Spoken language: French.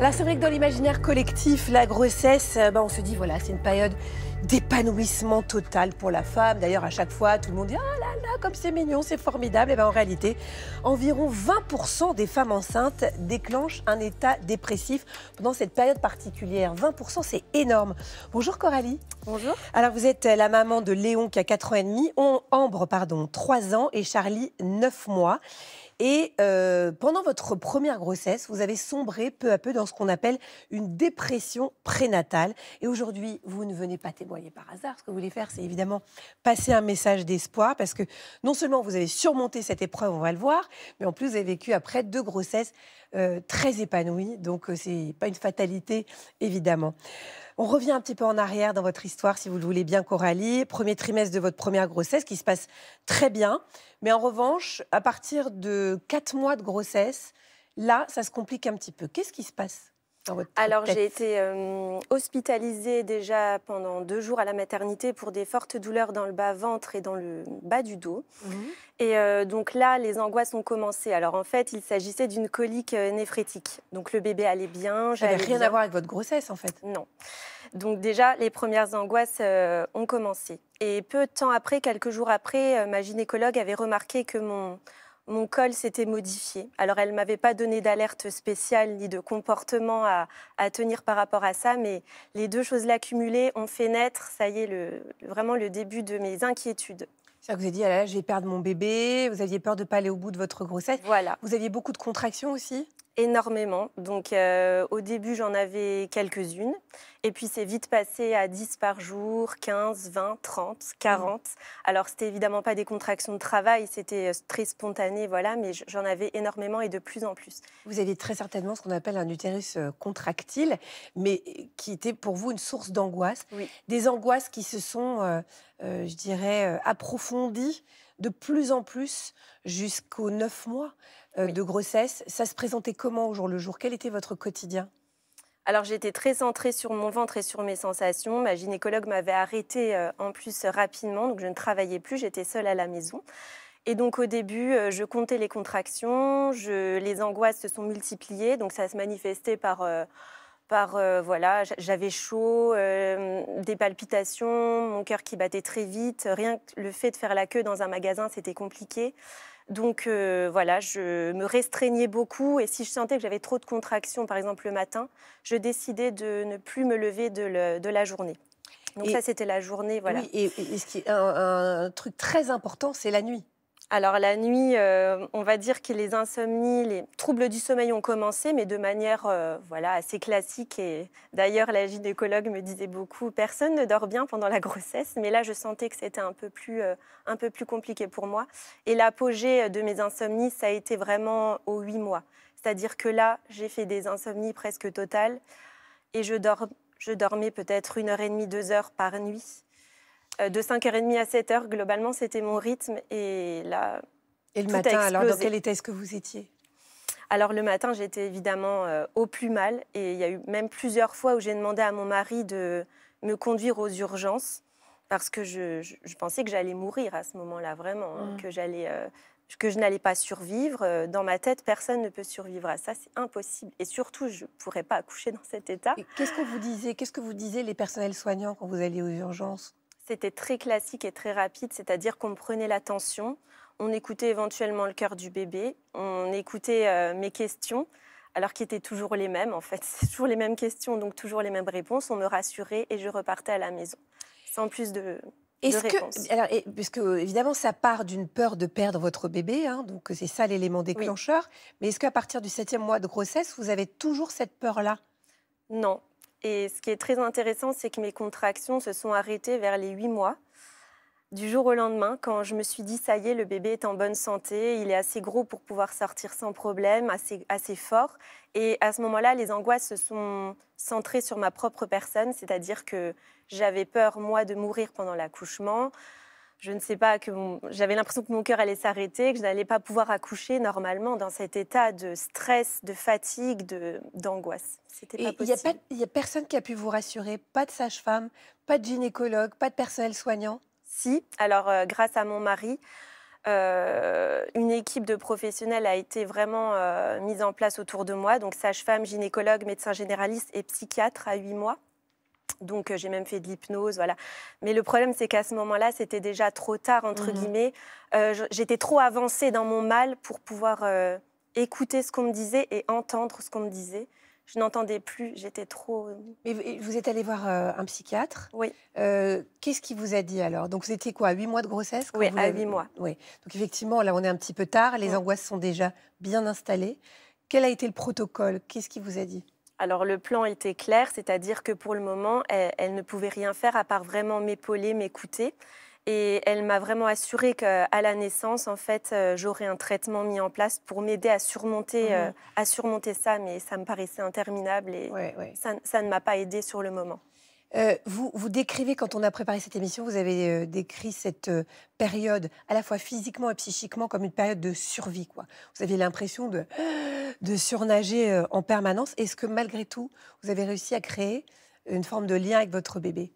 Alors c'est vrai que dans l'imaginaire collectif, la grossesse, ben on se dit voilà, c'est une période d'épanouissement total pour la femme. D'ailleurs, à chaque fois, tout le monde dit oh là là, comme c'est mignon, c'est formidable. Et eh ben, en réalité, environ 20% des femmes enceintes déclenchent un état dépressif pendant cette période particulière. 20%, c'est énorme. Bonjour Coralie. Bonjour. Alors vous êtes euh, la maman de Léon qui a 4 ans et demi, Ambre pardon, 3 ans et Charlie 9 mois. Et euh, pendant votre première grossesse, vous avez sombré peu à peu dans ce qu'on appelle une dépression prénatale. Et aujourd'hui, vous ne venez pas témoigner par hasard. Ce que vous voulez faire, c'est évidemment passer un message d'espoir parce que non seulement vous avez surmonté cette épreuve, on va le voir, mais en plus, vous avez vécu après deux grossesses euh, très épanouies. Donc, euh, c'est pas une fatalité, évidemment. On revient un petit peu en arrière dans votre histoire, si vous le voulez bien, Coralie. Premier trimestre de votre première grossesse qui se passe très bien. Mais en revanche, à partir de quatre mois de grossesse, là, ça se complique un petit peu. Qu'est-ce qui se passe alors j'ai été euh, hospitalisée déjà pendant deux jours à la maternité pour des fortes douleurs dans le bas-ventre et dans le bas du dos. Mhm. Et euh, donc là, les angoisses ont commencé. Alors en fait, il s'agissait d'une colique euh, néphrétique. Donc le bébé allait bien. Ça n'avait rien à voir avec votre grossesse en fait Non. Donc déjà, les premières angoisses ont commencé. Et peu de temps après, quelques jours après, ma gynécologue avait remarqué que mon mon col s'était modifié. Alors elle ne m'avait pas donné d'alerte spéciale ni de comportement à, tenir par rapport à ça, mais les deux choses l'accumuler ont fait naître, ça y est, vraiment le début de mes inquiétudes. C'est-à-dire que vous avez dit, ah là, là, je vais perdre mon bébé, vous aviez peur de ne pas aller au bout de votre grossesse. Voilà. Vous aviez beaucoup de contractions aussi Énormément. Donc euh, au début, j'en avais quelques-unes. Et puis c'est vite passé à 10 par jour, 15, 20, 30, 40. Alors c'était évidemment pas des contractions de travail, c'était euh, très spontané, voilà, mais j'en avais énormément et de plus en plus. Vous avez très certainement ce qu'on appelle un utérus euh, contractile, mais qui était pour vous une source d'angoisse. Des angoisses qui se sont, je dirais, approfondies de plus en plus jusqu'aux 9 mois. Euh, de grossesse. Ça se présentait comment au jour le jour Quel était votre quotidien alors j'étais très centrée sur mon ventre et sur mes sensations. Ma gynécologue m'avait arrêtée euh, en plus rapidement, donc je ne travaillais plus, j'étais seule à la maison. Et donc au début, euh, je comptais les contractions, les angoisses se sont multipliées, donc ça se manifestait par... par voilà, j'avais chaud, des palpitations, mon cœur qui battait très vite, rien que le fait de faire la queue dans un magasin, c'était compliqué. Donc euh, voilà, je me restreignais beaucoup et si je sentais que j'avais trop de contractions, par exemple le matin, je décidais de ne plus me lever de, la journée. Donc ça, c'était la journée, voilà. et, un truc très important, c'est la nuit. Alors la nuit, euh, on va dire que les insomnies, les troubles du sommeil ont commencé, mais de manière euh, voilà assez classique. Et d'ailleurs, la gynécologue me disait beaucoup, personne ne dort bien pendant la grossesse, mais là, je sentais que c'était euh, un peu plus compliqué pour moi. Et l'apogée de mes insomnies, ça a été vraiment aux huit mois. C'est-à-dire que là, j'ai fait des insomnies presque totales et je dormais peut-être une heure et demie, deux heures par nuit. Euh, de 5h30 à 7h, globalement, c'était mon rythme. Et là. Et le matin, alors, dans quel état est-ce que vous étiez alors le matin, j'étais évidemment euh, au plus mal et il y a eu même plusieurs fois où j'ai demandé à mon mari de me conduire aux urgences parce que je, pensais que j'allais mourir à ce moment-là vraiment, hein, mm. que j'allais euh, que je n'allais pas survivre. Dans ma tête, personne ne peut survivre à ça, c'est impossible. Et surtout, je ne pourrais pas accoucher dans cet état. Qu'est-ce que vous disiez Qu'est-ce que vous disiez les personnels soignants quand vous alliez aux urgences c'était très classique et très rapide, c'est-à-dire qu'on prenait l'attention, on écoutait éventuellement le cœur du bébé, on écoutait euh, mes questions, alors qu'ils étaient toujours les mêmes en fait, c'est toujours les mêmes questions, donc toujours les mêmes réponses, on me rassurait et je repartais à la maison, sans plus de, est-ce évidemment, ça part d'une peur de perdre votre bébé, hein, donc c'est ça l'élément déclencheur. Mais est-ce qu'à partir du septième mois de grossesse, vous avez toujours cette peur-là Non, et ce qui est très intéressant, c'est que mes contractions se sont arrêtées vers les huit mois. Du jour au lendemain, quand je me suis dit, ça y est, le bébé est en bonne santé, il est assez gros pour pouvoir sortir sans problème, assez, assez fort. Et à ce moment-là, les angoisses se sont centrées sur ma propre personne, c'est-à-dire que j'avais peur, moi, de mourir pendant l'accouchement je ne sais pas, que j'avais l'impression que mon cœur allait s'arrêter, que je n'allais pas pouvoir accoucher normalement dans cet état de stress, de fatigue, de, d'angoisse. C'était pas Il n'y a, personne qui a pu vous rassurer, pas de sage-femme, pas de gynécologue, pas de personnel soignant Si, alors euh, grâce à mon mari, euh, une équipe de professionnels a été vraiment euh, mise en place autour de moi, donc sage-femme, gynécologue, médecin généraliste et psychiatre à huit mois. Donc euh, j'ai même fait de l'hypnose, voilà. Mais le problème, c'est qu'à ce moment-là, c'était déjà trop tard, entre mmh guillemets. Euh, j'étais trop avancée dans mon mal pour pouvoir euh, écouter ce qu'on me disait et entendre ce qu'on me disait. Je n'entendais plus, j'étais trop... Mais vous êtes allée voir un psychiatre Oui. Qu'est-ce qui vous a dit alors Donc vous étiez quoi, Huit mois de grossesse Oui, à 8 mois. Oui. Donc effectivement, là, on est un petit peu tard, les angoisses sont déjà bien installées. Quel a été le protocole Qu'est-ce qu'il vous a dit alors le plan était clair, c'est-à-dire que pour le moment, elle, ne pouvait rien faire à part vraiment m'épauler, m'écouter. Et elle m'a vraiment assuré qu'à la naissance, en fait, euh, j'aurais un traitement mis en place pour m'aider à surmonter, euh, ça. Mais ça me paraissait interminable et Ça, ça ne m'a pas aidée sur le moment. Euh, vous, vous, décrivez, quand on a préparé cette émission, vous avez euh, décrit cette euh, période, à la fois physiquement et psychiquement, comme une période de survie. Quoi. Vous aviez l'impression de surnager en permanence. Est-ce que malgré tout, vous avez réussi à créer une forme de lien avec votre bébé